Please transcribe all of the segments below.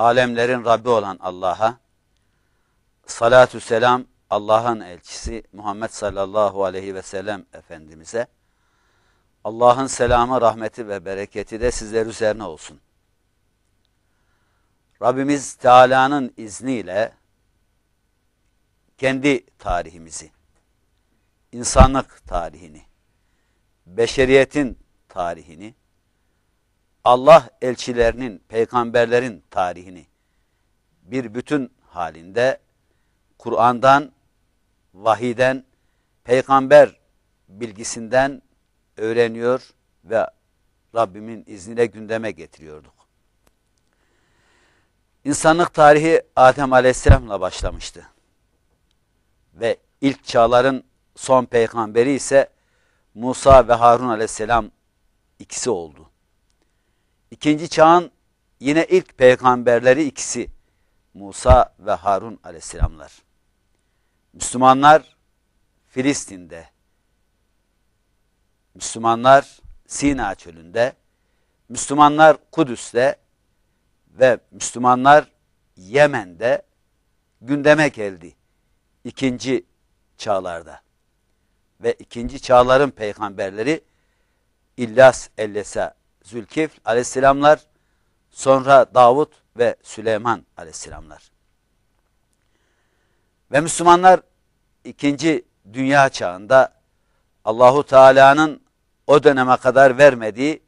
alemlerin Rabbi olan Allah'a, salatü selam Allah'ın elçisi Muhammed sallallahu aleyhi ve sellem Efendimiz'e, Allah'ın selamı, rahmeti ve bereketi de sizler üzerine olsun. Rabbimiz Teala'nın izniyle kendi tarihimizi, insanlık tarihini, beşeriyetin tarihini, Allah elçilerinin, peygamberlerin tarihini bir bütün halinde Kur'an'dan, vahiden, peygamber bilgisinden öğreniyor ve Rabbimin izniyle gündeme getiriyorduk. İnsanlık tarihi Adem Aleyhisselam'la başlamıştı. Ve ilk çağların son peygamberi ise Musa ve Harun Aleyhisselam ikisi oldu. İkinci çağın yine ilk peygamberleri ikisi Musa ve Harun aleyhisselamlar. Müslümanlar Filistin'de, Müslümanlar Sina çölünde, Müslümanlar Kudüs'te ve Müslümanlar Yemen'de gündeme geldi ikinci çağlarda. Ve ikinci çağların peygamberleri İllas Ellesa Zülkifl aleyhisselamlar, sonra Davut ve Süleyman aleyhisselamlar. Ve Müslümanlar ikinci dünya çağında Allahu Teala'nın o döneme kadar vermediği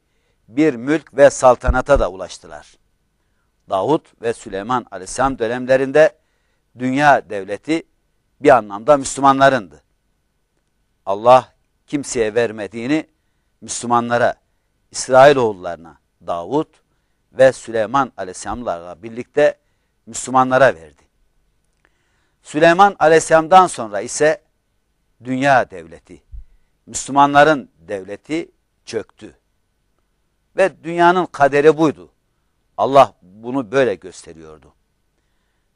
bir mülk ve saltanata da ulaştılar. Davut ve Süleyman aleyhisselam dönemlerinde dünya devleti bir anlamda Müslümanlarındı. Allah kimseye vermediğini Müslümanlara İsrailoğullarına Davud ve Süleyman aleyhisselamlarla birlikte Müslümanlara verdi. Süleyman aleyhisselamdan sonra ise dünya devleti, Müslümanların devleti çöktü. Ve dünyanın kaderi buydu. Allah bunu böyle gösteriyordu.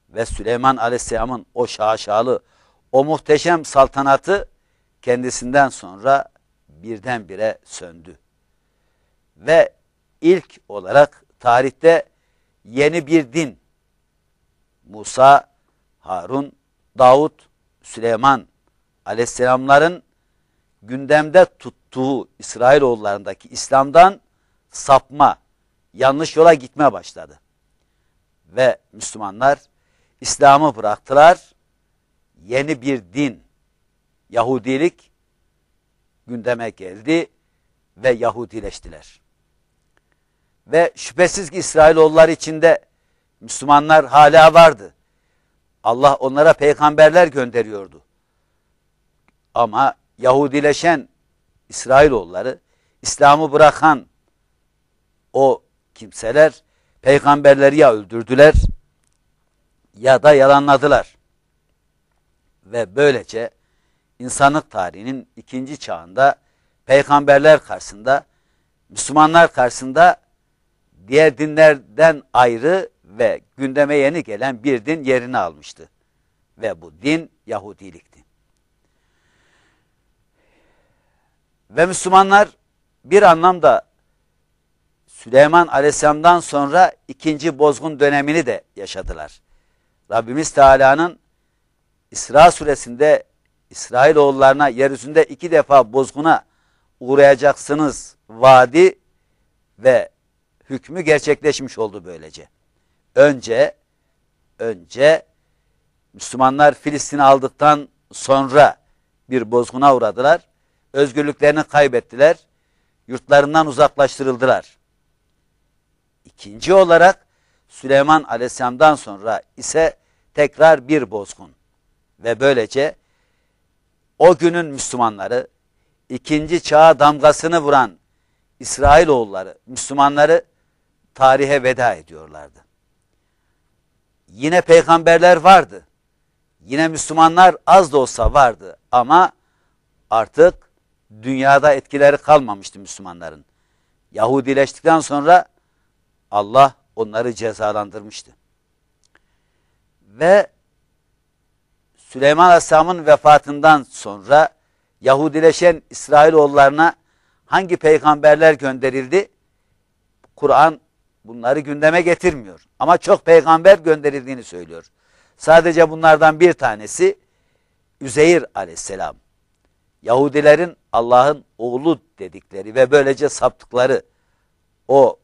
Ve Süleyman aleyhisselamın o şaşalı, o muhteşem saltanatı kendisinden sonra birdenbire söndü ve ilk olarak tarihte yeni bir din Musa, Harun, Davut, Süleyman aleyhisselamların gündemde tuttuğu İsrailoğullarındaki İslam'dan sapma, yanlış yola gitme başladı. Ve Müslümanlar İslam'ı bıraktılar, yeni bir din, Yahudilik gündeme geldi ve Yahudileştiler. Ve şüphesiz ki İsrailoğullar içinde Müslümanlar hala vardı. Allah onlara peygamberler gönderiyordu. Ama Yahudileşen İsrailoğulları, İslam'ı bırakan o kimseler peygamberleri ya öldürdüler ya da yalanladılar. Ve böylece insanlık tarihinin ikinci çağında peygamberler karşısında, Müslümanlar karşısında diğer dinlerden ayrı ve gündeme yeni gelen bir din yerini almıştı. Ve bu din Yahudilikti. Ve Müslümanlar bir anlamda Süleyman Aleyhisselam'dan sonra ikinci bozgun dönemini de yaşadılar. Rabbimiz Teala'nın İsra suresinde İsrailoğullarına yeryüzünde iki defa bozguna uğrayacaksınız vaadi ve hükmü gerçekleşmiş oldu böylece. Önce önce Müslümanlar Filistin'i aldıktan sonra bir bozguna uğradılar. Özgürlüklerini kaybettiler. Yurtlarından uzaklaştırıldılar. İkinci olarak Süleyman Aleyhisselam'dan sonra ise tekrar bir bozgun. Ve böylece o günün Müslümanları, ikinci çağa damgasını vuran İsrailoğulları, Müslümanları tarihe veda ediyorlardı. Yine peygamberler vardı. Yine Müslümanlar az da olsa vardı ama artık dünyada etkileri kalmamıştı Müslümanların. Yahudileştikten sonra Allah onları cezalandırmıştı. Ve Süleyman Aleyhisselam'ın vefatından sonra Yahudileşen İsrailoğullarına hangi peygamberler gönderildi? Kur'an Bunları gündeme getirmiyor. Ama çok peygamber gönderildiğini söylüyor. Sadece bunlardan bir tanesi Üzeyir aleyhisselam. Yahudilerin Allah'ın oğlu dedikleri ve böylece saptıkları o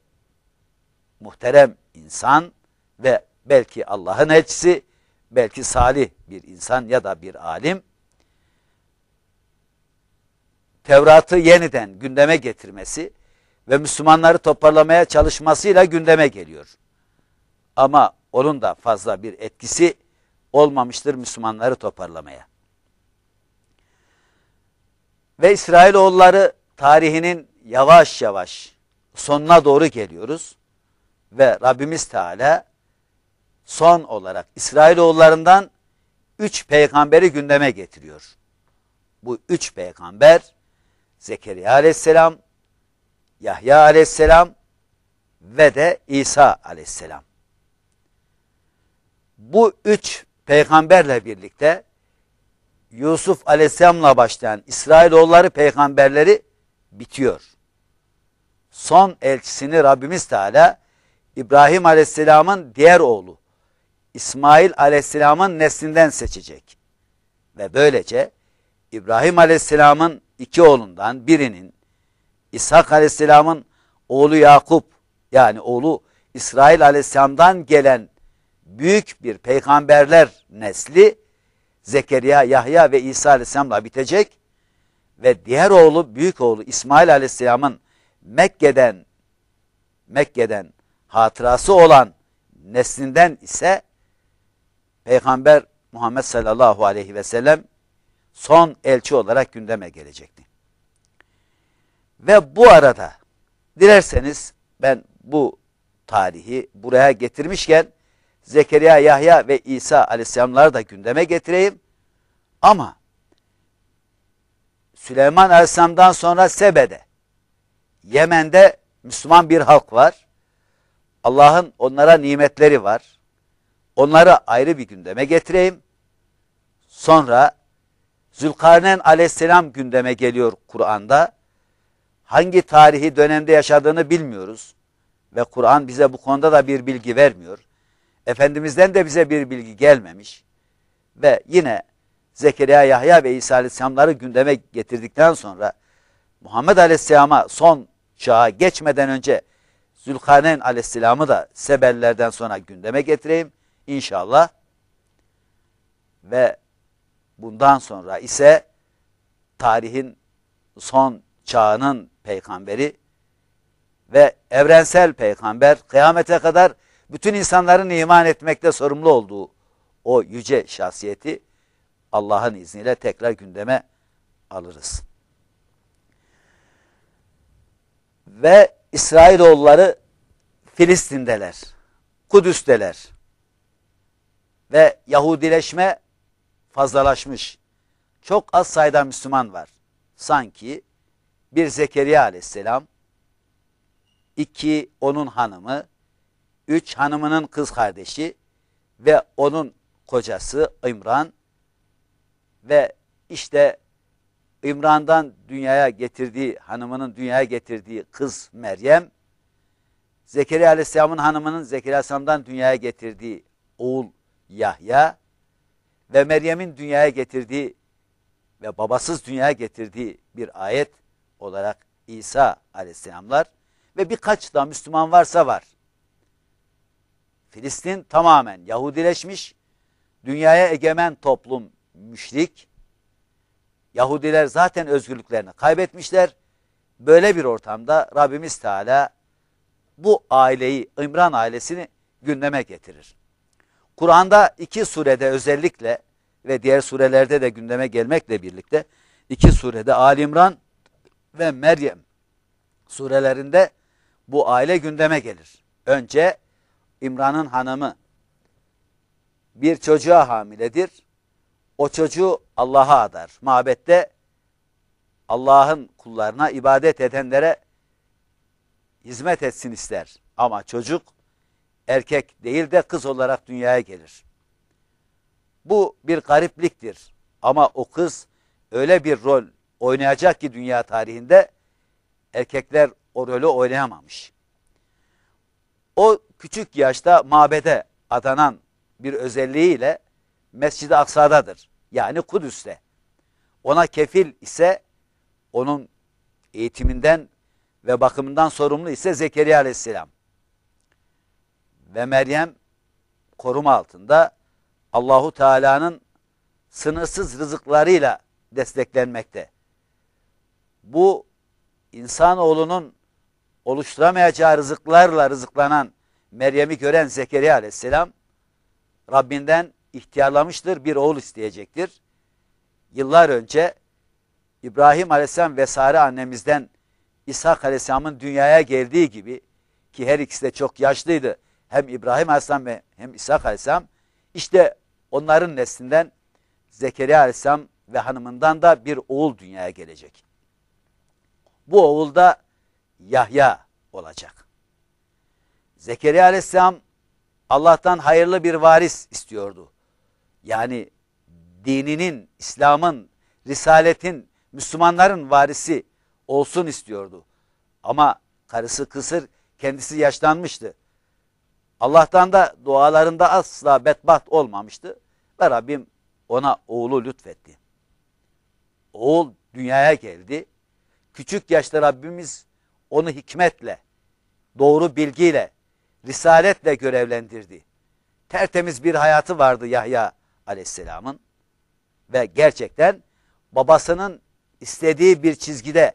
muhterem insan ve belki Allah'ın elçisi, belki salih bir insan ya da bir alim, Tevrat'ı yeniden gündeme getirmesi ve Müslümanları toparlamaya çalışmasıyla gündeme geliyor. Ama onun da fazla bir etkisi olmamıştır Müslümanları toparlamaya. Ve İsrailoğulları tarihinin yavaş yavaş sonuna doğru geliyoruz. Ve Rabbimiz Teala son olarak İsrailoğullarından üç peygamberi gündeme getiriyor. Bu üç peygamber Zekeriya aleyhisselam, Yahya aleyhisselam ve de İsa aleyhisselam. Bu üç peygamberle birlikte Yusuf aleyhisselamla başlayan İsrailoğulları peygamberleri bitiyor. Son elçisini Rabbimiz Teala İbrahim aleyhisselamın diğer oğlu İsmail aleyhisselamın neslinden seçecek. Ve böylece İbrahim aleyhisselamın iki oğlundan birinin İshak aleyhisselamın oğlu Yakup yani oğlu İsrail aleyhisselamdan gelen büyük bir peygamberler nesli Zekeriya, Yahya ve İsa aleyhisselamla bitecek ve diğer oğlu, büyük oğlu İsmail aleyhisselamın Mekke'den Mekke'den hatırası olan neslinden ise Peygamber Muhammed sallallahu aleyhi ve sellem son elçi olarak gündeme gelecekti. Ve bu arada dilerseniz ben bu tarihi buraya getirmişken Zekeriya Yahya ve İsa aleyhisselamları da gündeme getireyim. Ama Süleyman aleyhisselamdan sonra Sebe'de, Yemen'de Müslüman bir halk var. Allah'ın onlara nimetleri var. Onları ayrı bir gündeme getireyim. Sonra Zülkarneyn aleyhisselam gündeme geliyor Kur'an'da hangi tarihi dönemde yaşadığını bilmiyoruz. Ve Kur'an bize bu konuda da bir bilgi vermiyor. Efendimiz'den de bize bir bilgi gelmemiş. Ve yine Zekeriya Yahya ve İsa Aleyhisselamları gündeme getirdikten sonra Muhammed Aleyhisselam'a son çağa geçmeden önce Zülkarneyn Aleyhisselam'ı da Sebellerden sonra gündeme getireyim inşallah. Ve bundan sonra ise tarihin son çağının peygamberi ve evrensel peygamber kıyamete kadar bütün insanların iman etmekte sorumlu olduğu o yüce şahsiyeti Allah'ın izniyle tekrar gündeme alırız. Ve İsrailoğulları Filistin'deler, Kudüs'teler ve Yahudileşme fazlalaşmış. Çok az sayıda Müslüman var. Sanki bir Zekeriya aleyhisselam, iki onun hanımı, üç hanımının kız kardeşi ve onun kocası İmran ve işte İmran'dan dünyaya getirdiği, hanımının dünyaya getirdiği kız Meryem, Zekeriya Aleyhisselam'ın hanımının Zekeriya Aleyhisselam'dan dünyaya getirdiği oğul Yahya ve Meryem'in dünyaya getirdiği ve babasız dünyaya getirdiği bir ayet olarak İsa aleyhisselamlar ve birkaç da Müslüman varsa var. Filistin tamamen Yahudileşmiş, dünyaya egemen toplum müşrik. Yahudiler zaten özgürlüklerini kaybetmişler. Böyle bir ortamda Rabbimiz Teala bu aileyi, İmran ailesini gündeme getirir. Kur'an'da iki surede özellikle ve diğer surelerde de gündeme gelmekle birlikte iki surede Ali İmran ve Meryem surelerinde bu aile gündeme gelir. Önce İmran'ın hanımı bir çocuğa hamiledir. O çocuğu Allah'a adar. Mabette Allah'ın kullarına ibadet edenlere hizmet etsin ister. Ama çocuk erkek değil de kız olarak dünyaya gelir. Bu bir garipliktir. Ama o kız öyle bir rol oynayacak ki dünya tarihinde erkekler o rolü oynayamamış. O küçük yaşta mabede adanan bir özelliğiyle Mescid-i Aksa'dadır. Yani Kudüs'te. Ona kefil ise onun eğitiminden ve bakımından sorumlu ise Zekeriya aleyhisselam. Ve Meryem koruma altında Allahu Teala'nın sınırsız rızıklarıyla desteklenmekte bu insanoğlunun oluşturamayacağı rızıklarla rızıklanan Meryem'i gören Zekeriya aleyhisselam Rabbinden ihtiyarlamıştır, bir oğul isteyecektir. Yıllar önce İbrahim aleyhisselam ve Sare annemizden İshak aleyhisselamın dünyaya geldiği gibi ki her ikisi de çok yaşlıydı. Hem İbrahim aleyhisselam ve hem İshak aleyhisselam işte onların neslinden Zekeriya aleyhisselam ve hanımından da bir oğul dünyaya gelecek. Bu oğul da Yahya olacak. Zekeriya aleyhisselam Allah'tan hayırlı bir varis istiyordu. Yani dininin, İslam'ın, Risaletin, Müslümanların varisi olsun istiyordu. Ama karısı kısır, kendisi yaşlanmıştı. Allah'tan da dualarında asla bedbaht olmamıştı ve Rabbim ona oğlu lütfetti. Oğul dünyaya geldi Küçük yaşta Rabbimiz onu hikmetle, doğru bilgiyle, risaletle görevlendirdi. Tertemiz bir hayatı vardı Yahya aleyhisselamın. Ve gerçekten babasının istediği bir çizgide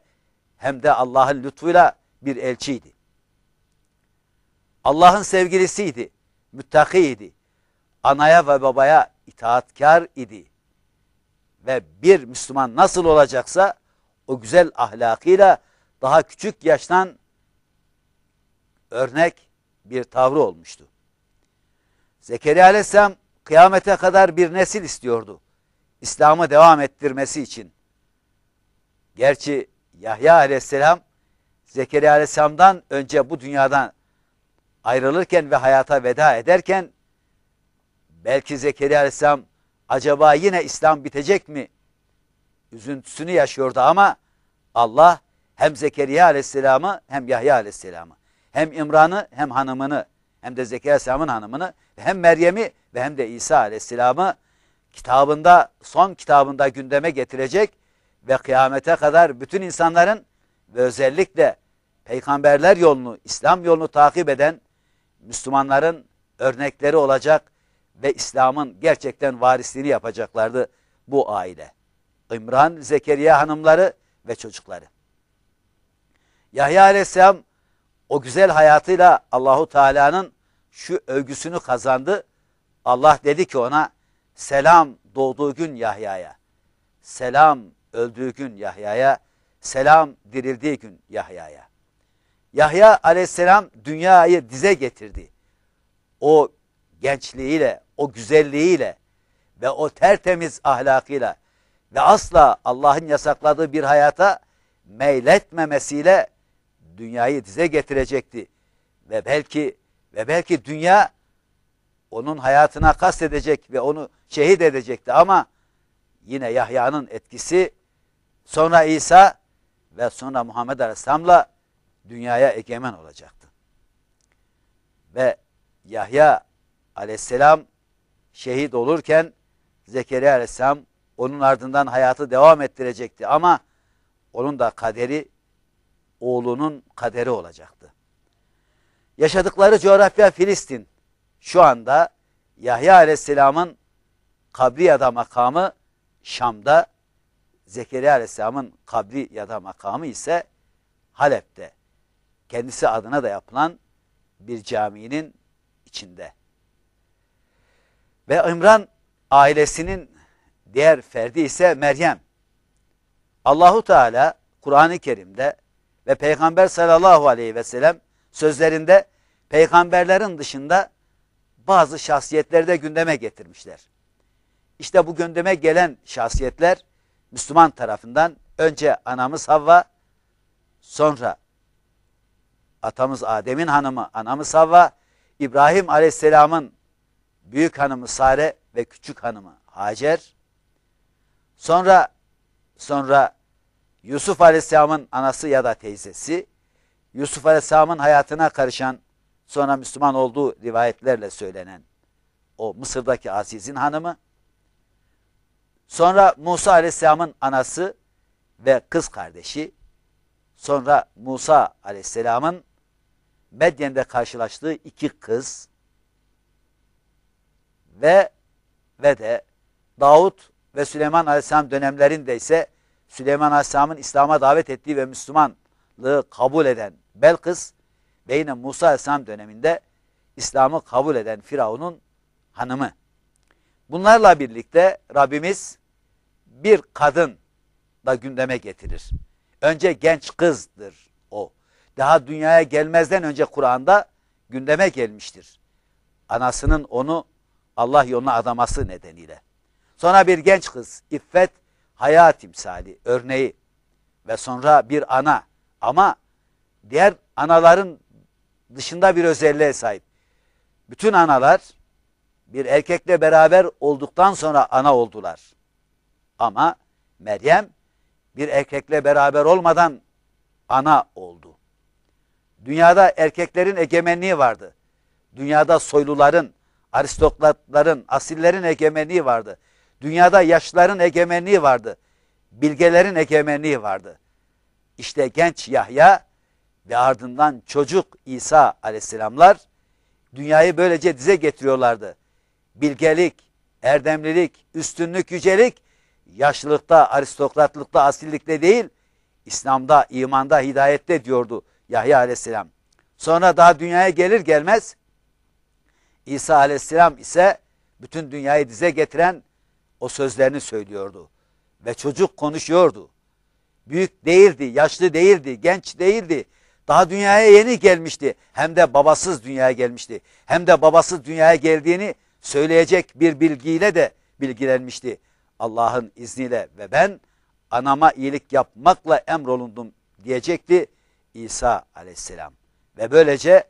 hem de Allah'ın lütfuyla bir elçiydi. Allah'ın sevgilisiydi, müttakiydi. Anaya ve babaya itaatkar idi. Ve bir Müslüman nasıl olacaksa o güzel ahlakıyla daha küçük yaştan örnek bir tavrı olmuştu. Zekeriya aleyhisselam kıyamete kadar bir nesil istiyordu. İslam'ı devam ettirmesi için. Gerçi Yahya aleyhisselam Zekeriya aleyhisselamdan önce bu dünyadan ayrılırken ve hayata veda ederken belki Zekeriya aleyhisselam acaba yine İslam bitecek mi üzüntüsünü yaşıyordu ama Allah hem Zekeriya aleyhisselamı hem Yahya aleyhisselamı hem İmran'ı hem hanımını hem de Zekeriya aleyhisselamın hanımını hem Meryem'i ve hem de İsa aleyhisselamı kitabında son kitabında gündeme getirecek ve kıyamete kadar bütün insanların ve özellikle peygamberler yolunu, İslam yolunu takip eden Müslümanların örnekleri olacak ve İslam'ın gerçekten varisliğini yapacaklardı bu aile. İmran, Zekeriya hanımları ve çocukları. Yahya aleyhisselam o güzel hayatıyla Allahu Teala'nın şu övgüsünü kazandı. Allah dedi ki ona selam doğduğu gün Yahya'ya, selam öldüğü gün Yahya'ya, selam dirildiği gün Yahya'ya. Yahya aleyhisselam dünyayı dize getirdi. O gençliğiyle, o güzelliğiyle ve o tertemiz ahlakıyla ve asla Allah'ın yasakladığı bir hayata meyletmemesiyle dünyayı dize getirecekti. Ve belki ve belki dünya onun hayatına kast edecek ve onu şehit edecekti ama yine Yahya'nın etkisi sonra İsa ve sonra Muhammed Aleyhisselam'la dünyaya egemen olacaktı. Ve Yahya Aleyhisselam şehit olurken Zekeriya Aleyhisselam onun ardından hayatı devam ettirecekti ama onun da kaderi oğlunun kaderi olacaktı. Yaşadıkları coğrafya Filistin. Şu anda Yahya Aleyhisselam'ın kabri ya da makamı Şam'da, Zekeriya Aleyhisselam'ın kabri ya da makamı ise Halep'te. Kendisi adına da yapılan bir caminin içinde. Ve İmran ailesinin diğer ferdi ise Meryem. Allahu Teala Kur'an-ı Kerim'de ve Peygamber sallallahu aleyhi ve sellem sözlerinde peygamberlerin dışında bazı şahsiyetleri de gündeme getirmişler. İşte bu gündeme gelen şahsiyetler Müslüman tarafından önce anamız Havva, sonra atamız Adem'in hanımı anamız Havva, İbrahim aleyhisselamın büyük hanımı Sare ve küçük hanımı Hacer, Sonra sonra Yusuf Aleyhisselam'ın anası ya da teyzesi Yusuf Aleyhisselam'ın hayatına karışan sonra Müslüman olduğu rivayetlerle söylenen o Mısır'daki Aziz'in hanımı sonra Musa Aleyhisselam'ın anası ve kız kardeşi sonra Musa Aleyhisselam'ın Medyen'de karşılaştığı iki kız ve ve de Davut ve Süleyman Aleyhisselam dönemlerinde ise Süleyman Aleyhisselam'ın İslam'a davet ettiği ve Müslümanlığı kabul eden Belkıs, Beyne Musa Aleyhisselam döneminde İslam'ı kabul eden Firavun'un hanımı. Bunlarla birlikte Rabbimiz bir kadın da gündeme getirir. Önce genç kızdır o. Daha dünyaya gelmezden önce Kur'an'da gündeme gelmiştir. Anasının onu Allah yoluna adaması nedeniyle. Sonra bir genç kız, iffet, hayat timsali, örneği ve sonra bir ana ama diğer anaların dışında bir özelliğe sahip. Bütün analar bir erkekle beraber olduktan sonra ana oldular. Ama Meryem bir erkekle beraber olmadan ana oldu. Dünyada erkeklerin egemenliği vardı. Dünyada soyluların, aristokratların, asillerin egemenliği vardı. Dünyada yaşların egemenliği vardı. Bilgelerin egemenliği vardı. İşte genç Yahya ve ardından çocuk İsa aleyhisselamlar dünyayı böylece dize getiriyorlardı. Bilgelik, erdemlilik, üstünlük, yücelik yaşlılıkta, aristokratlıkta, asillikte değil, İslam'da, imanda, hidayette diyordu Yahya aleyhisselam. Sonra daha dünyaya gelir gelmez İsa aleyhisselam ise bütün dünyayı dize getiren o sözlerini söylüyordu. Ve çocuk konuşuyordu. Büyük değildi, yaşlı değildi, genç değildi. Daha dünyaya yeni gelmişti. Hem de babasız dünyaya gelmişti. Hem de babasız dünyaya geldiğini söyleyecek bir bilgiyle de bilgilenmişti. Allah'ın izniyle ve ben anama iyilik yapmakla emrolundum diyecekti İsa aleyhisselam. Ve böylece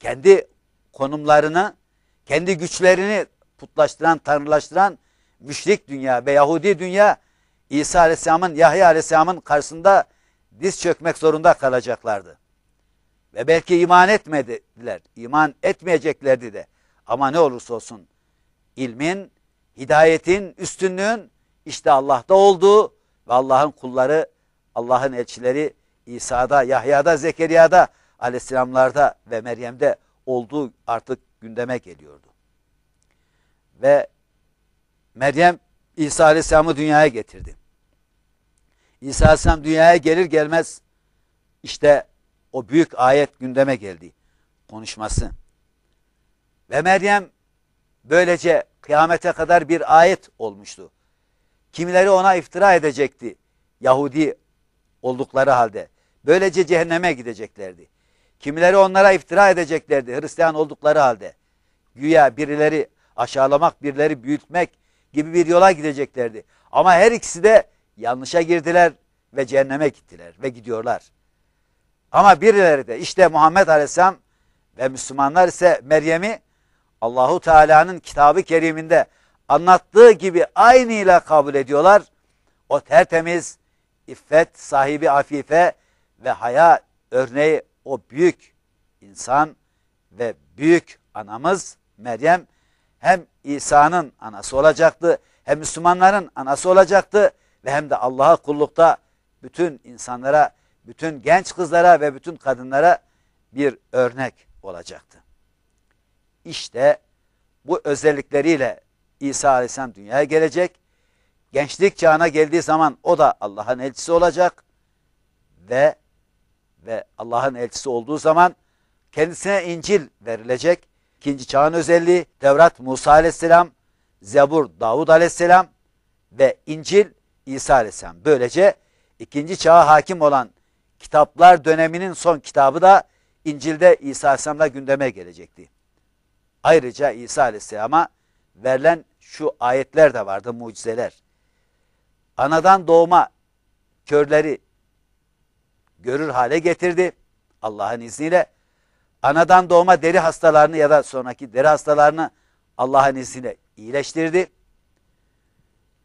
kendi konumlarını, kendi güçlerini putlaştıran, tanrılaştıran müşrik dünya ve Yahudi dünya İsa Aleyhisselam'ın, Yahya Aleyhisselam'ın karşısında diz çökmek zorunda kalacaklardı. Ve belki iman etmediler, iman etmeyeceklerdi de. Ama ne olursa olsun ilmin, hidayetin, üstünlüğün işte Allah'ta olduğu ve Allah'ın kulları, Allah'ın elçileri İsa'da, Yahya'da, Zekeriya'da, Aleyhisselamlarda ve Meryem'de olduğu artık gündeme geliyordu. Ve Meryem İsa Aleyhisselam'ı dünyaya getirdi. İsa Aleyhisselam dünyaya gelir gelmez işte o büyük ayet gündeme geldi. Konuşması. Ve Meryem böylece kıyamete kadar bir ayet olmuştu. Kimileri ona iftira edecekti. Yahudi oldukları halde. Böylece cehenneme gideceklerdi. Kimileri onlara iftira edeceklerdi Hristiyan oldukları halde. Güya birileri aşağılamak, birileri büyütmek, gibi bir yola gideceklerdi. Ama her ikisi de yanlışa girdiler ve cehenneme gittiler ve gidiyorlar. Ama birileri de işte Muhammed Aleyhisselam ve Müslümanlar ise Meryem'i Allahu Teala'nın kitabı keriminde anlattığı gibi aynıyla kabul ediyorlar. O tertemiz, iffet sahibi afife ve haya örneği o büyük insan ve büyük anamız Meryem hem İsa'nın anası olacaktı. Hem Müslümanların anası olacaktı ve hem de Allah'a kullukta bütün insanlara, bütün genç kızlara ve bütün kadınlara bir örnek olacaktı. İşte bu özellikleriyle İsa Aleyhisselam dünyaya gelecek. Gençlik çağına geldiği zaman o da Allah'ın elçisi olacak ve ve Allah'ın elçisi olduğu zaman kendisine İncil verilecek İkinci çağın özelliği Tevrat Musa aleyhisselam, Zebur Davud aleyhisselam ve İncil İsa aleyhisselam. Böylece ikinci çağa hakim olan kitaplar döneminin son kitabı da İncil'de İsa aleyhisselamla gündeme gelecekti. Ayrıca İsa aleyhisselama verilen şu ayetler de vardı, mucizeler. Anadan doğma körleri görür hale getirdi Allah'ın izniyle anadan doğma deri hastalarını ya da sonraki deri hastalarını Allah'ın izniyle iyileştirdi.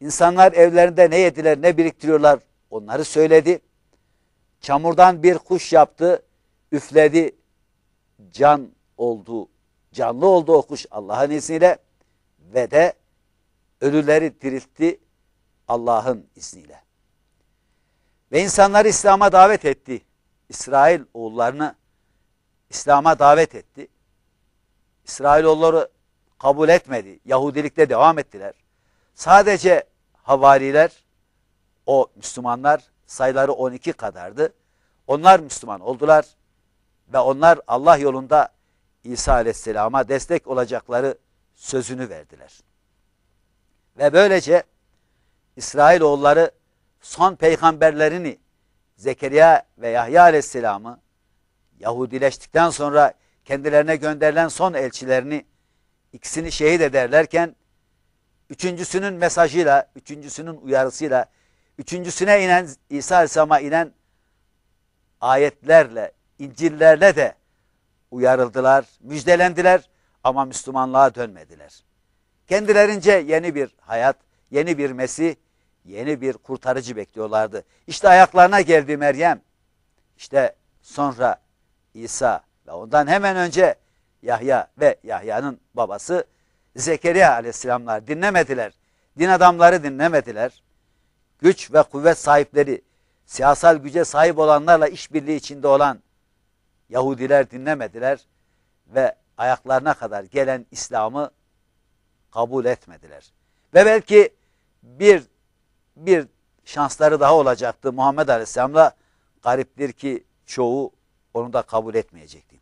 İnsanlar evlerinde ne yediler ne biriktiriyorlar onları söyledi. Çamurdan bir kuş yaptı, üfledi, can oldu, canlı oldu o kuş Allah'ın izniyle ve de ölüleri diriltti Allah'ın izniyle. Ve insanları İslam'a davet etti. İsrail oğullarını İslam'a davet etti. İsrailoğulları kabul etmedi. Yahudilikte devam ettiler. Sadece havariler, o Müslümanlar sayıları 12 kadardı. Onlar Müslüman oldular ve onlar Allah yolunda İsa Aleyhisselam'a destek olacakları sözünü verdiler. Ve böylece İsrailoğulları son peygamberlerini Zekeriya ve Yahya Aleyhisselam'ı Yahudileştikten sonra kendilerine gönderilen son elçilerini ikisini şehit ederlerken üçüncüsünün mesajıyla, üçüncüsünün uyarısıyla, üçüncüsüne inen İsa Aleyhisselam'a inen ayetlerle, İncillerle de uyarıldılar, müjdelendiler ama Müslümanlığa dönmediler. Kendilerince yeni bir hayat, yeni bir Mesih, yeni bir kurtarıcı bekliyorlardı. İşte ayaklarına geldi Meryem. İşte sonra İsa ve ondan hemen önce Yahya ve Yahya'nın babası Zekeriya aleyhisselamlar dinlemediler. Din adamları dinlemediler. Güç ve kuvvet sahipleri, siyasal güce sahip olanlarla işbirliği içinde olan Yahudiler dinlemediler ve ayaklarına kadar gelen İslam'ı kabul etmediler. Ve belki bir bir şansları daha olacaktı Muhammed Aleyhisselam'la. Gariptir ki çoğu onu da kabul etmeyecektim.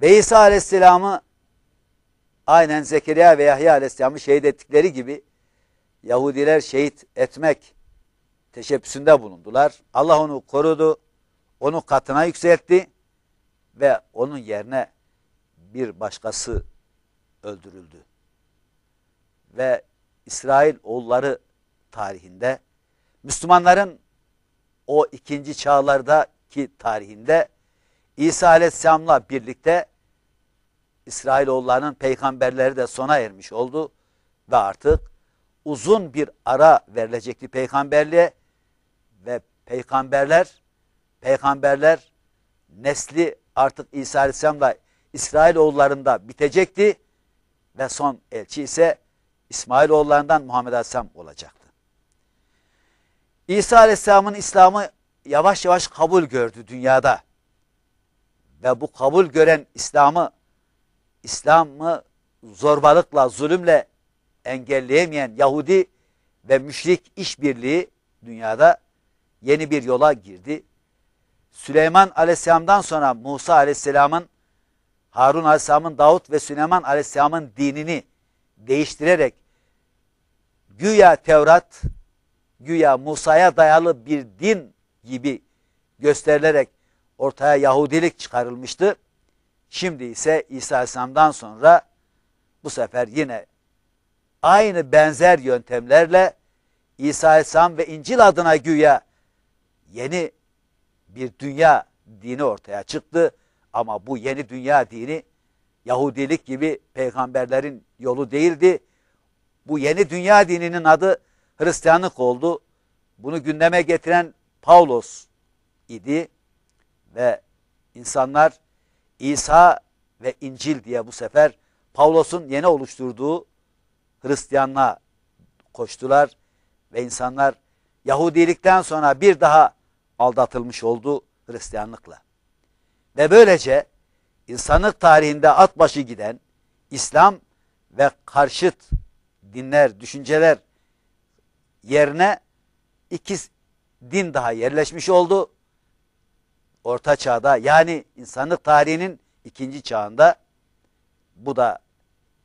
Ve İsa Aleyhisselam'ı aynen Zekeriya ve Yahya Aleyhisselam'ı şehit ettikleri gibi Yahudiler şehit etmek teşebbüsünde bulundular. Allah onu korudu, onu katına yükseltti ve onun yerine bir başkası öldürüldü. Ve İsrail oğulları tarihinde Müslümanların o ikinci çağlarda ki tarihinde İsa Aleyhisselam'la birlikte İsrailoğullarının peygamberleri de sona ermiş oldu ve artık uzun bir ara verilecekti peygamberliğe ve peygamberler peygamberler nesli artık İsa Aleyhisselam'la İsrailoğullarında bitecekti ve son elçi ise İsmailoğullarından Muhammed Aleyhisselam olacaktı. İsa Aleyhisselam'ın İslam'ı yavaş yavaş kabul gördü dünyada. Ve bu kabul gören İslam'ı, İslam'ı zorbalıkla, zulümle engelleyemeyen Yahudi ve müşrik işbirliği dünyada yeni bir yola girdi. Süleyman Aleyhisselam'dan sonra Musa Aleyhisselam'ın, Harun Aleyhisselam'ın, Davut ve Süleyman Aleyhisselam'ın dinini değiştirerek güya Tevrat, güya Musa'ya dayalı bir din gibi gösterilerek ortaya Yahudilik çıkarılmıştı. Şimdi ise İsa Aleyhisselam'dan sonra bu sefer yine aynı benzer yöntemlerle İsa Aleyhisselam ve İncil adına güya yeni bir dünya dini ortaya çıktı. Ama bu yeni dünya dini Yahudilik gibi peygamberlerin yolu değildi. Bu yeni dünya dininin adı Hristiyanlık oldu. Bunu gündeme getiren Paulos idi ve insanlar İsa ve İncil diye bu sefer Paulos'un yeni oluşturduğu Hristiyanlığa koştular ve insanlar Yahudilikten sonra bir daha aldatılmış oldu Hristiyanlıkla. Ve böylece insanlık tarihinde at başı giden İslam ve karşıt dinler, düşünceler yerine ikiz, din daha yerleşmiş oldu. Orta çağda yani insanlık tarihinin ikinci çağında bu da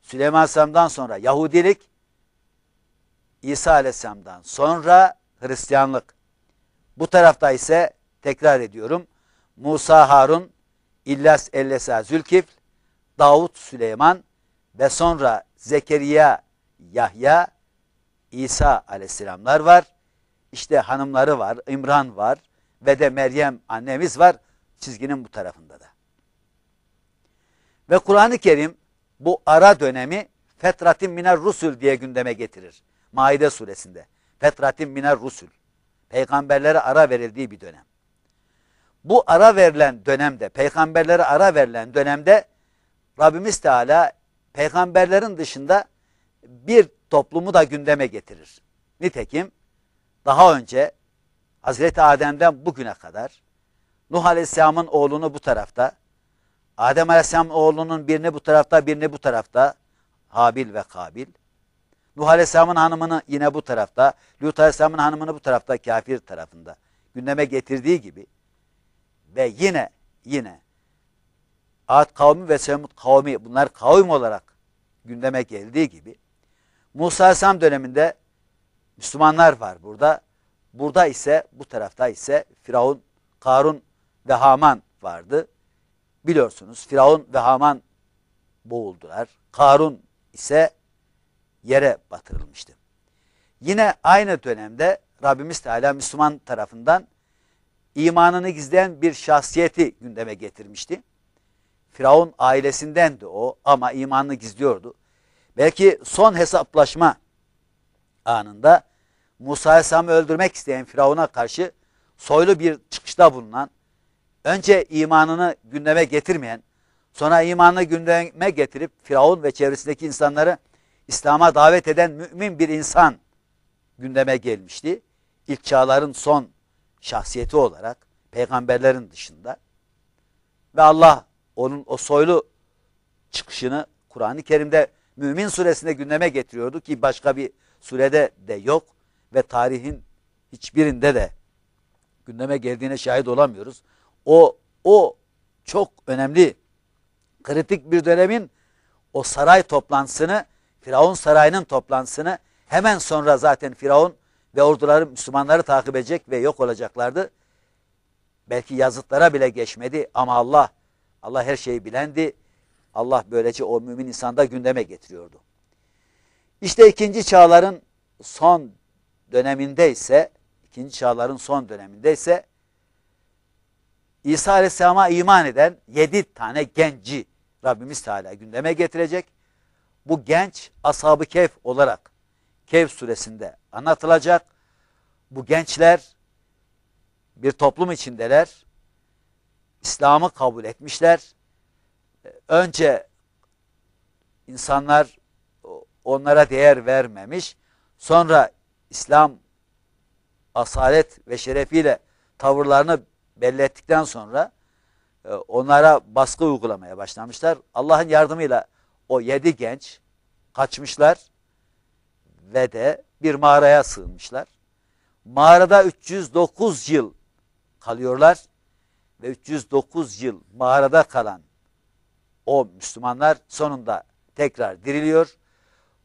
Süleyman Aleyhisselam'dan sonra Yahudilik, İsa Aleyhisselam'dan sonra Hristiyanlık. Bu tarafta ise tekrar ediyorum Musa Harun, İllas Ellesa Zülkifl, Davut Süleyman ve sonra Zekeriya Yahya, İsa aleyhisselamlar var işte hanımları var, İmran var ve de Meryem annemiz var çizginin bu tarafında da. Ve Kur'an-ı Kerim bu ara dönemi fetratin miner rusul diye gündeme getirir. Maide suresinde. Fetratin miner rusul. Peygamberlere ara verildiği bir dönem. Bu ara verilen dönemde, peygamberlere ara verilen dönemde Rabbimiz Teala peygamberlerin dışında bir toplumu da gündeme getirir. Nitekim daha önce Hazreti Adem'den bugüne kadar Nuh Aleyhisselam'ın oğlunu bu tarafta, Adem Aleyhisselam oğlunun birini bu tarafta, birini bu tarafta, Habil ve Kabil. Nuh Aleyhisselam'ın hanımını yine bu tarafta, Lut Aleyhisselam'ın hanımını bu tarafta, kafir tarafında gündeme getirdiği gibi ve yine yine Ad kavmi ve Semud kavmi bunlar kavim olarak gündeme geldiği gibi Musa Aleyhisselam döneminde Müslümanlar var burada. Burada ise bu tarafta ise Firavun, Karun ve Haman vardı. Biliyorsunuz Firavun ve Haman boğuldular. Karun ise yere batırılmıştı. Yine aynı dönemde Rabbimiz Teala Müslüman tarafından imanını gizleyen bir şahsiyeti gündeme getirmişti. Firavun ailesindendi o ama imanını gizliyordu. Belki son hesaplaşma anında Musa Aleyhisselam'ı öldürmek isteyen Firavun'a karşı soylu bir çıkışta bulunan, önce imanını gündeme getirmeyen, sonra imanını gündeme getirip Firavun ve çevresindeki insanları İslam'a davet eden mümin bir insan gündeme gelmişti. İlk çağların son şahsiyeti olarak peygamberlerin dışında. Ve Allah onun o soylu çıkışını Kur'an-ı Kerim'de Mümin suresinde gündeme getiriyordu ki başka bir surede de yok ve tarihin hiçbirinde de gündeme geldiğine şahit olamıyoruz. O o çok önemli kritik bir dönemin o saray toplantısını, Firavun sarayının toplantısını hemen sonra zaten Firavun ve orduları Müslümanları takip edecek ve yok olacaklardı. Belki yazıtlara bile geçmedi ama Allah, Allah her şeyi bilendi. Allah böylece o mümin insanda gündeme getiriyordu. İşte ikinci çağların son döneminde ise, ikinci çağların son döneminde ise İsa Aleyhisselam'a iman eden yedi tane genci Rabbimiz Teala gündeme getirecek. Bu genç ashab-ı keyf olarak Kehf suresinde anlatılacak. Bu gençler bir toplum içindeler. İslam'ı kabul etmişler. Önce insanlar onlara değer vermemiş. Sonra İslam asalet ve şerefiyle tavırlarını belli ettikten sonra e, onlara baskı uygulamaya başlamışlar. Allah'ın yardımıyla o yedi genç kaçmışlar ve de bir mağaraya sığınmışlar. Mağarada 309 yıl kalıyorlar ve 309 yıl mağarada kalan o Müslümanlar sonunda tekrar diriliyor.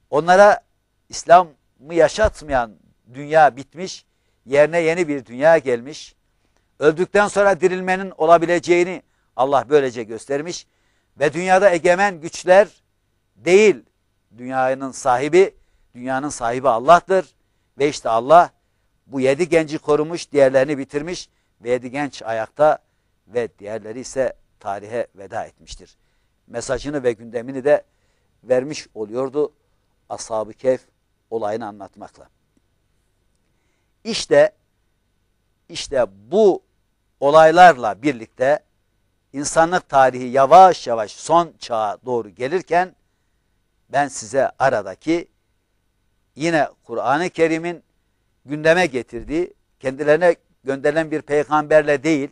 Onlara İslam mı yaşatmayan dünya bitmiş, yerine yeni bir dünya gelmiş. Öldükten sonra dirilmenin olabileceğini Allah böylece göstermiş. Ve dünyada egemen güçler değil, dünyanın sahibi, dünyanın sahibi Allah'tır. Ve işte Allah bu yedi genci korumuş, diğerlerini bitirmiş ve yedi genç ayakta ve diğerleri ise tarihe veda etmiştir. Mesajını ve gündemini de vermiş oluyordu. Ashab-ı Kehf olayını anlatmakla. İşte işte bu olaylarla birlikte insanlık tarihi yavaş yavaş son çağa doğru gelirken ben size aradaki yine Kur'an-ı Kerim'in gündeme getirdiği kendilerine gönderilen bir peygamberle değil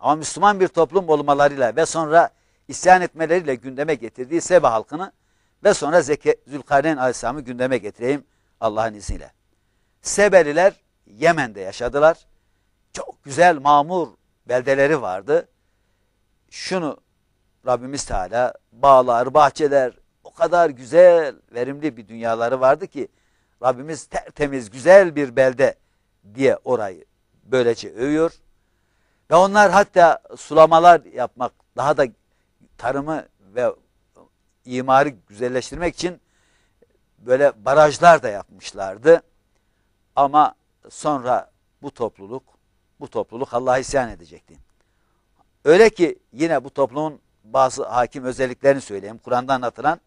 ama Müslüman bir toplum olmalarıyla ve sonra isyan etmeleriyle gündeme getirdiği Sebe halkını ve sonra Zeki, Zülkarneyn Aleyhisselam'ı gündeme getireyim Allah'ın izniyle. Sebeliler Yemen'de yaşadılar. Çok güzel mamur beldeleri vardı. Şunu Rabbimiz Teala bağlar, bahçeler o kadar güzel, verimli bir dünyaları vardı ki Rabbimiz tertemiz, güzel bir belde diye orayı böylece övüyor. Ve onlar hatta sulamalar yapmak, daha da tarımı ve imarı güzelleştirmek için böyle barajlar da yapmışlardı. Ama sonra bu topluluk, bu topluluk Allah'a isyan edecekti. Öyle ki yine bu toplumun bazı hakim özelliklerini söyleyeyim. Kur'an'da anlatılan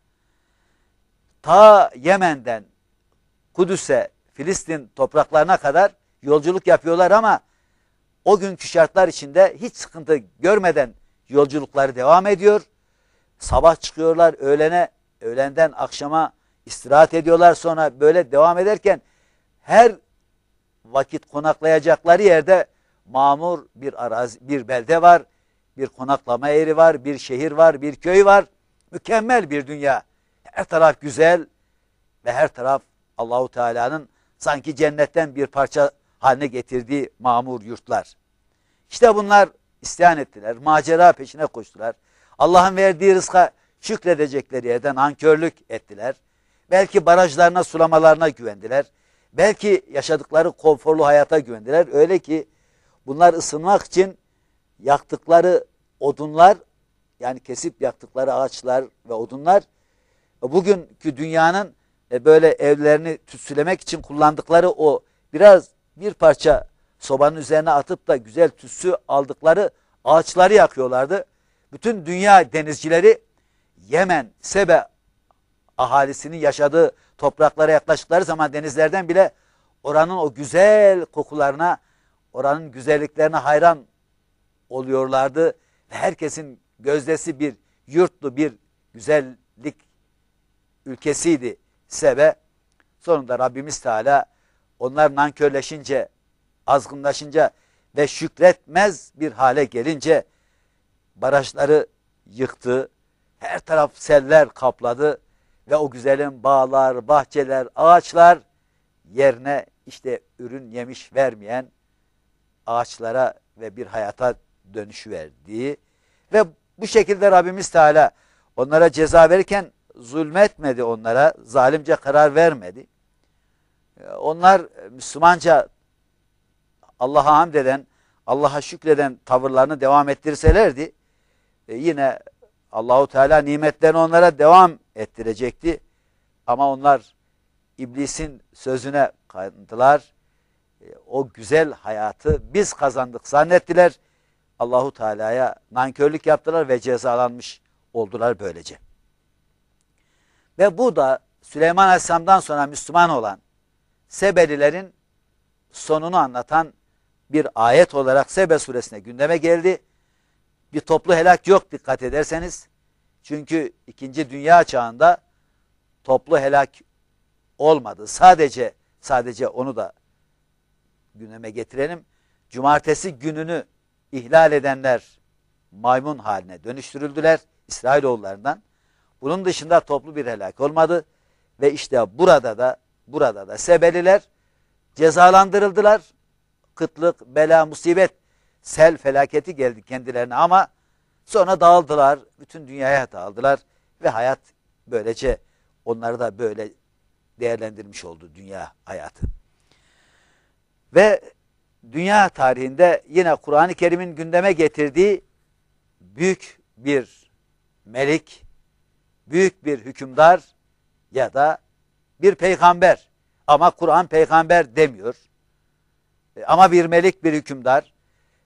ta Yemen'den Kudüs'e, Filistin topraklarına kadar yolculuk yapıyorlar ama o günkü şartlar içinde hiç sıkıntı görmeden yolculukları devam ediyor. Sabah çıkıyorlar öğlene, öğlenden akşama istirahat ediyorlar sonra böyle devam ederken her vakit konaklayacakları yerde mamur bir arazi, bir belde var, bir konaklama yeri var, bir şehir var, bir köy var. Mükemmel bir dünya. Her taraf güzel ve her taraf Allahu Teala'nın sanki cennetten bir parça haline getirdiği mamur yurtlar. İşte bunlar isyan ettiler, macera peşine koştular. Allah'ın verdiği rızka şükredecekleri yerden ankörlük ettiler. Belki barajlarına, sulamalarına güvendiler. Belki yaşadıkları konforlu hayata güvendiler. Öyle ki bunlar ısınmak için yaktıkları odunlar yani kesip yaktıkları ağaçlar ve odunlar e, bugünkü dünyanın e, böyle evlerini tütsülemek için kullandıkları o biraz bir parça sobanın üzerine atıp da güzel tütsü aldıkları ağaçları yakıyorlardı bütün dünya denizcileri Yemen, Sebe ahalisinin yaşadığı topraklara yaklaştıkları zaman denizlerden bile oranın o güzel kokularına, oranın güzelliklerine hayran oluyorlardı. Ve herkesin gözdesi bir yurtlu bir güzellik ülkesiydi Sebe. Sonunda Rabbimiz Teala onlar nankörleşince, azgınlaşınca ve şükretmez bir hale gelince barajları yıktı, her taraf seller kapladı ve o güzelim bağlar, bahçeler, ağaçlar yerine işte ürün yemiş vermeyen ağaçlara ve bir hayata dönüşüverdi. Ve bu şekilde Rabbimiz Teala onlara ceza verirken zulmetmedi onlara, zalimce karar vermedi. Ee, onlar Müslümanca Allah'a hamd eden, Allah'a şükreden tavırlarını devam ettirselerdi, e, yine Allahu Teala nimetlerini onlara devam ettirecekti. Ama onlar iblisin sözüne kandılar. E, o güzel hayatı biz kazandık zannettiler. Allahu Teala'ya nankörlük yaptılar ve cezalanmış oldular böylece. Ve bu da Süleyman Aleyhisselam'dan sonra Müslüman olan Sebelilerin sonunu anlatan bir ayet olarak Sebe suresine gündeme geldi bir toplu helak yok dikkat ederseniz. Çünkü 2. Dünya çağında toplu helak olmadı. Sadece sadece onu da gündeme getirelim. Cumartesi gününü ihlal edenler maymun haline dönüştürüldüler İsrailoğullarından. Bunun dışında toplu bir helak olmadı ve işte burada da burada da Sebeliler cezalandırıldılar. Kıtlık, bela, musibet sel felaketi geldi kendilerine ama sonra dağıldılar. Bütün dünyaya dağıldılar ve hayat böylece onları da böyle değerlendirmiş oldu dünya hayatı. Ve dünya tarihinde yine Kur'an-ı Kerim'in gündeme getirdiği büyük bir melik, büyük bir hükümdar ya da bir peygamber. Ama Kur'an peygamber demiyor. E, ama bir melik, bir hükümdar.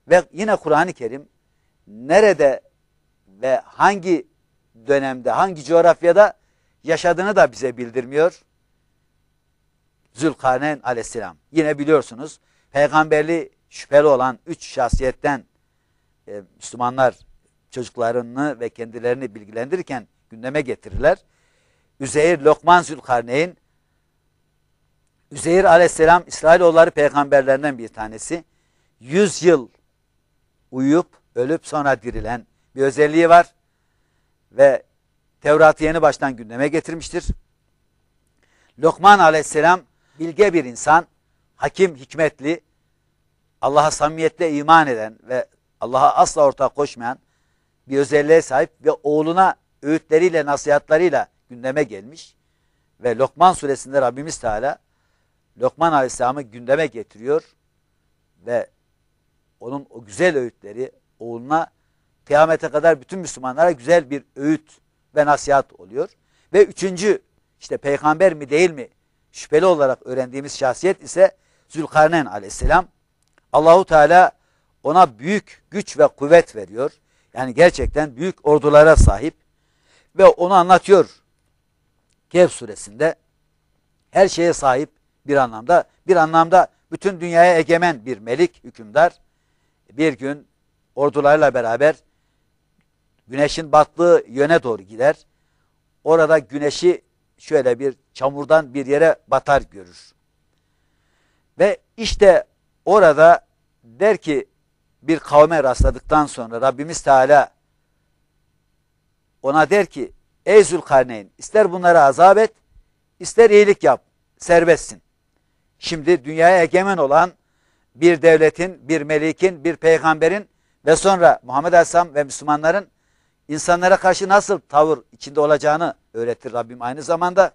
Ve yine Kur'an-ı Kerim nerede ve hangi dönemde, hangi coğrafyada yaşadığını da bize bildirmiyor. Zülkarneyn aleyhisselam. Yine biliyorsunuz peygamberli şüpheli olan üç şahsiyetten e, Müslümanlar çocuklarını ve kendilerini bilgilendirirken gündeme getirirler. Üzeyir, Lokman, Zülkarneyn. Üzeyir aleyhisselam İsrailoğulları peygamberlerinden bir tanesi. 100 yıl uyuyup ölüp sonra dirilen bir özelliği var. Ve Tevrat'ı yeni baştan gündeme getirmiştir. Lokman aleyhisselam bilge bir insan, hakim, hikmetli, Allah'a samimiyetle iman eden ve Allah'a asla ortak koşmayan bir özelliğe sahip ve oğluna öğütleriyle, nasihatlarıyla gündeme gelmiş. Ve Lokman suresinde Rabbimiz Teala Lokman Aleyhisselam'ı gündeme getiriyor ve onun o güzel öğütleri oğluna kıyamete kadar bütün Müslümanlara güzel bir öğüt ve nasihat oluyor. Ve üçüncü işte peygamber mi değil mi şüpheli olarak öğrendiğimiz şahsiyet ise Zülkarneyn aleyhisselam. Allahu Teala ona büyük güç ve kuvvet veriyor. Yani gerçekten büyük ordulara sahip ve onu anlatıyor Kehf suresinde. Her şeye sahip bir anlamda, bir anlamda bütün dünyaya egemen bir melik, hükümdar bir gün ordularla beraber güneşin battığı yöne doğru gider. Orada güneşi şöyle bir çamurdan bir yere batar görür. Ve işte orada der ki bir kavme rastladıktan sonra Rabbimiz Teala ona der ki ey Zülkarneyn ister bunlara azap et ister iyilik yap serbestsin. Şimdi dünyaya egemen olan bir devletin, bir melikin, bir peygamberin ve sonra Muhammed Aleyhisselam ve Müslümanların insanlara karşı nasıl tavır içinde olacağını öğretir Rabbim aynı zamanda.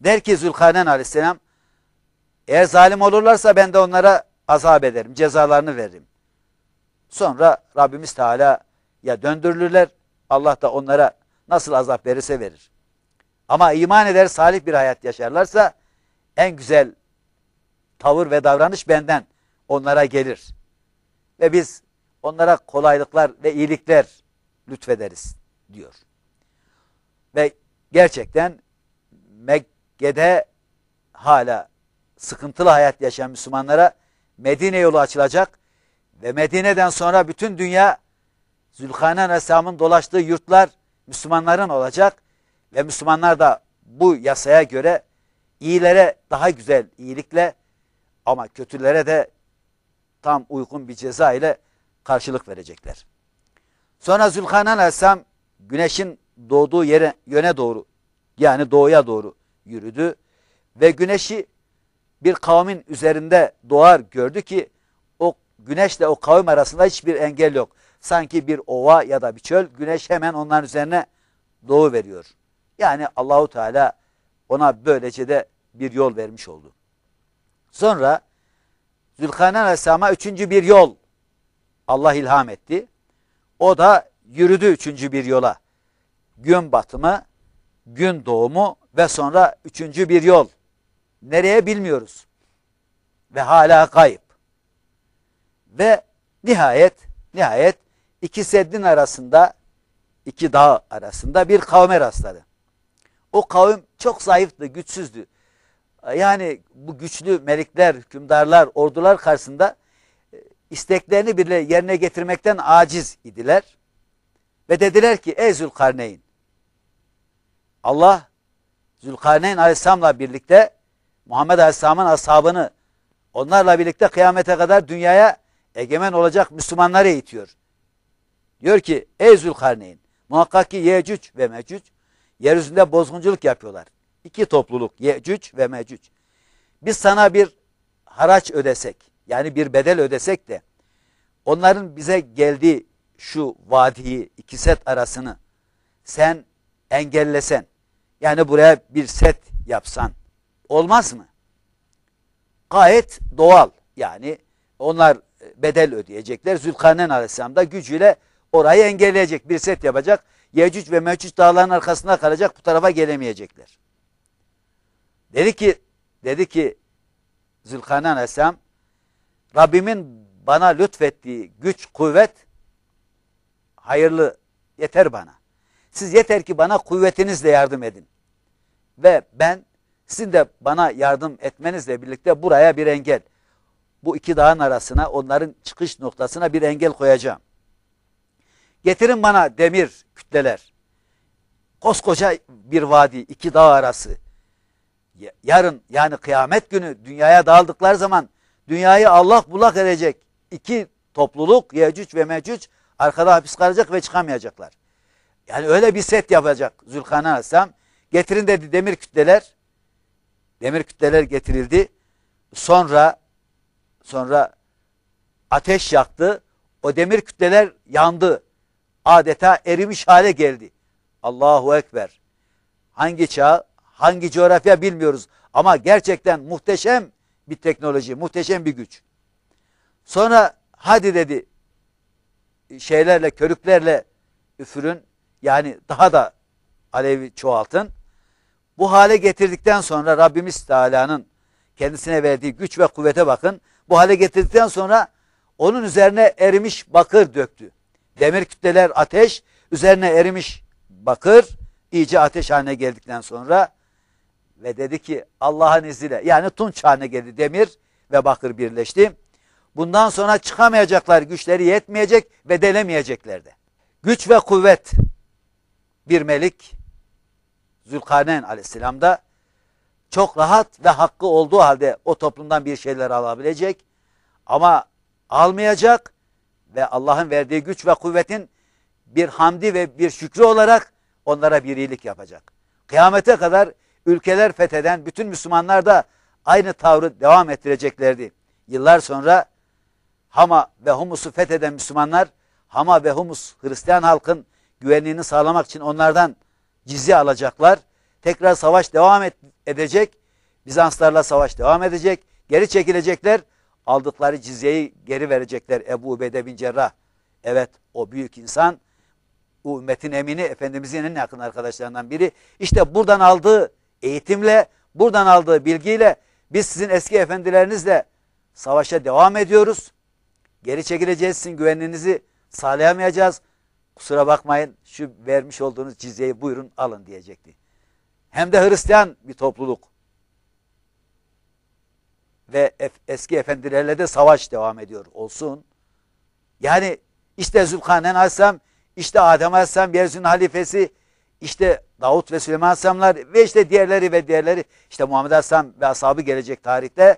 Der ki Zülkarnen Aleyhisselam, eğer zalim olurlarsa ben de onlara azap ederim, cezalarını veririm. Sonra Rabbimiz Teala ya döndürülürler, Allah da onlara nasıl azap verirse verir. Ama iman eder, salih bir hayat yaşarlarsa en güzel tavır ve davranış benden onlara gelir. Ve biz onlara kolaylıklar ve iyilikler lütfederiz diyor. Ve gerçekten Mekke'de hala sıkıntılı hayat yaşayan Müslümanlara Medine yolu açılacak ve Medine'den sonra bütün dünya Zülkarneyn Aleyhisselam'ın dolaştığı yurtlar Müslümanların olacak ve Müslümanlar da bu yasaya göre iyilere daha güzel iyilikle ama kötülere de tam uygun bir ceza ile karşılık verecekler. Sonra Zülkanan Aleyhisselam güneşin doğduğu yere yöne doğru yani doğuya doğru yürüdü ve güneşi bir kavmin üzerinde doğar gördü ki o güneşle o kavim arasında hiçbir engel yok. Sanki bir ova ya da bir çöl güneş hemen onların üzerine doğu veriyor. Yani Allahu Teala ona böylece de bir yol vermiş oldu. Sonra Zülkarneyn Aleyhisselam'a üçüncü bir yol Allah ilham etti. O da yürüdü üçüncü bir yola. Gün batımı, gün doğumu ve sonra üçüncü bir yol. Nereye bilmiyoruz. Ve hala kayıp. Ve nihayet, nihayet iki seddin arasında, iki dağ arasında bir kavme rastladı. O kavim çok zayıftı, güçsüzdü yani bu güçlü melikler, hükümdarlar, ordular karşısında e, isteklerini bile yerine getirmekten aciz idiler. Ve dediler ki ey Zülkarneyn Allah Zülkarneyn Aleyhisselam'la birlikte Muhammed Aleyhisselam'ın ashabını onlarla birlikte kıyamete kadar dünyaya egemen olacak Müslümanları eğitiyor. Diyor ki ey Zülkarneyn muhakkak ki Yecüc ve Mecüc yeryüzünde bozgunculuk yapıyorlar. İki topluluk Yecüc ve Mecüc. Biz sana bir haraç ödesek yani bir bedel ödesek de onların bize geldiği şu vadiyi iki set arasını sen engellesen yani buraya bir set yapsan olmaz mı? Gayet doğal yani onlar bedel ödeyecekler. Zülkarneyn Aleyhisselam da gücüyle orayı engelleyecek bir set yapacak. Yecüc ve Mecüc dağların arkasında kalacak bu tarafa gelemeyecekler. Dedi ki dedi ki Zülkanan Esem Rabbimin bana lütfettiği güç, kuvvet hayırlı yeter bana. Siz yeter ki bana kuvvetinizle yardım edin. Ve ben sizin de bana yardım etmenizle birlikte buraya bir engel, bu iki dağın arasına, onların çıkış noktasına bir engel koyacağım. Getirin bana demir kütleler. Koskoca bir vadi, iki dağ arası yarın yani kıyamet günü dünyaya dağıldıkları zaman dünyayı Allah bulak edecek iki topluluk Yecüc ve Mecüc arkada hapis kalacak ve çıkamayacaklar. Yani öyle bir set yapacak zülkana Aleyhisselam. Getirin dedi demir kütleler. Demir kütleler getirildi. Sonra sonra ateş yaktı. O demir kütleler yandı. Adeta erimiş hale geldi. Allahu Ekber. Hangi çağ? hangi coğrafya bilmiyoruz. Ama gerçekten muhteşem bir teknoloji, muhteşem bir güç. Sonra hadi dedi şeylerle, körüklerle üfürün. Yani daha da alevi çoğaltın. Bu hale getirdikten sonra Rabbimiz Teala'nın kendisine verdiği güç ve kuvvete bakın. Bu hale getirdikten sonra onun üzerine erimiş bakır döktü. Demir kütleler ateş, üzerine erimiş bakır iyice ateş haline geldikten sonra ve dedi ki Allah'ın izniyle yani Tunç haline geldi demir ve bakır birleşti. Bundan sonra çıkamayacaklar güçleri yetmeyecek ve delemeyeceklerdi. Güç ve kuvvet bir melik Zülkarneyn aleyhisselamda çok rahat ve hakkı olduğu halde o toplumdan bir şeyler alabilecek ama almayacak ve Allah'ın verdiği güç ve kuvvetin bir hamdi ve bir şükrü olarak onlara bir iyilik yapacak. Kıyamete kadar ülkeler fetheden bütün Müslümanlar da aynı tavrı devam ettireceklerdi. Yıllar sonra Hama ve Humus'u fetheden Müslümanlar Hama ve Humus Hristiyan halkın güvenliğini sağlamak için onlardan cizye alacaklar. Tekrar savaş devam et, edecek. Bizanslarla savaş devam edecek. Geri çekilecekler. Aldıkları cizyeyi geri verecekler Ebu Ubeyde bin Cerrah. Evet o büyük insan bu ümmetin emini Efendimizin en yakın arkadaşlarından biri. İşte buradan aldığı eğitimle, buradan aldığı bilgiyle biz sizin eski efendilerinizle savaşa devam ediyoruz. Geri çekileceğiz, sizin güvenliğinizi sağlayamayacağız. Kusura bakmayın şu vermiş olduğunuz cizyeyi buyurun alın diyecekti. Hem de Hristiyan bir topluluk. Ve eski efendilerle de savaş devam ediyor olsun. Yani işte Zülkanen Aleyhisselam, işte Adem Aleyhisselam, yeryüzünün halifesi, işte Davut ve Süleyman Aleyhisselamlar ve işte diğerleri ve diğerleri işte Muhammed Aleyhisselam ve ashabı gelecek tarihte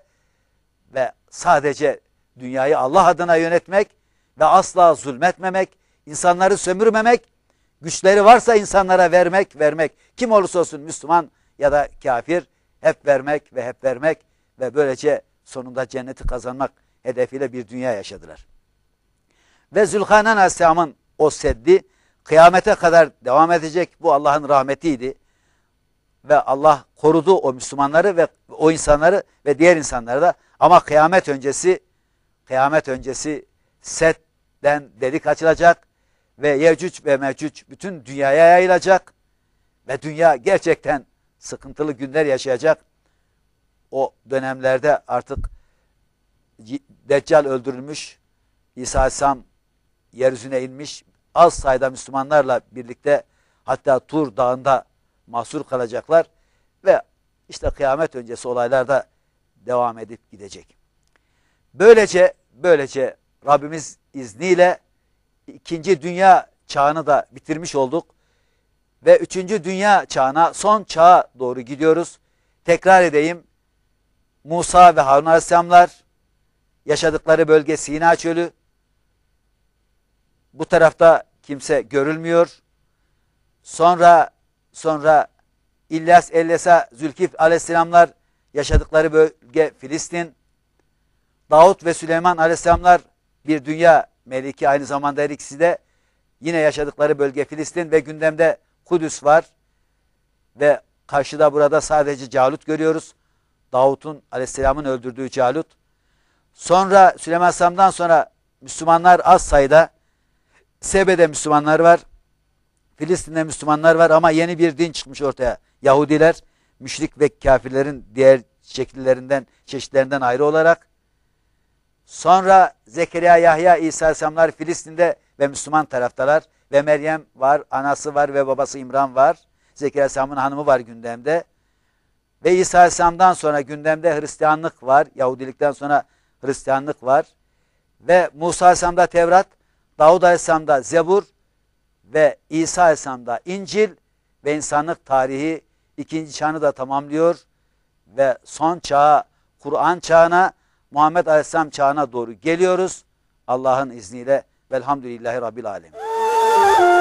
ve sadece dünyayı Allah adına yönetmek ve asla zulmetmemek, insanları sömürmemek, güçleri varsa insanlara vermek, vermek. Kim olursa olsun Müslüman ya da kafir hep vermek ve hep vermek ve böylece sonunda cenneti kazanmak hedefiyle bir dünya yaşadılar. Ve Zülhanan Aleyhisselam'ın o seddi Kıyamete kadar devam edecek bu Allah'ın rahmetiydi. Ve Allah korudu o Müslümanları ve o insanları ve diğer insanları da. Ama kıyamet öncesi, kıyamet öncesi setten delik açılacak ve Yecüc ve Mecüc bütün dünyaya yayılacak ve dünya gerçekten sıkıntılı günler yaşayacak. O dönemlerde artık Deccal öldürülmüş, İsa Aleyhisselam yeryüzüne inmiş, az sayıda Müslümanlarla birlikte hatta Tur dağında mahsur kalacaklar ve işte kıyamet öncesi olaylar da devam edip gidecek. Böylece böylece Rabbimiz izniyle ikinci dünya çağını da bitirmiş olduk ve üçüncü dünya çağına son çağa doğru gidiyoruz. Tekrar edeyim Musa ve Harun Aleyhisselamlar yaşadıkları bölge Sina Çölü bu tarafta kimse görülmüyor. Sonra sonra İlyas Ellesa Zülkif aleyhisselamlar yaşadıkları bölge Filistin. Davut ve Süleyman aleyhisselamlar bir dünya meliki aynı zamanda her ikisi de yine yaşadıkları bölge Filistin ve gündemde Kudüs var. Ve karşıda burada sadece Calut görüyoruz. Davut'un aleyhisselamın öldürdüğü Calut. Sonra Süleyman Aleyhisselam'dan sonra Müslümanlar az sayıda Sebe'de Müslümanlar var. Filistin'de Müslümanlar var ama yeni bir din çıkmış ortaya. Yahudiler müşrik ve kafirlerin diğer şekillerinden, çeşitlerinden ayrı olarak. Sonra Zekeriya Yahya İsa Aleyhisselamlar Filistin'de ve Müslüman taraftalar. Ve Meryem var, anası var ve babası İmran var. Zekeriya Aleyhisselam'ın hanımı var gündemde. Ve İsa Aleyhisselam'dan sonra gündemde Hristiyanlık var. Yahudilikten sonra Hristiyanlık var. Ve Musa Aleyhisselam'da Tevrat, Davud Aleyhisselam'da Zebur ve İsa Aleyhisselam'da İncil ve insanlık tarihi ikinci çağını da tamamlıyor ve son çağa Kur'an çağına Muhammed Aleyhisselam çağına doğru geliyoruz. Allah'ın izniyle velhamdülillahi Rabbil Alemin.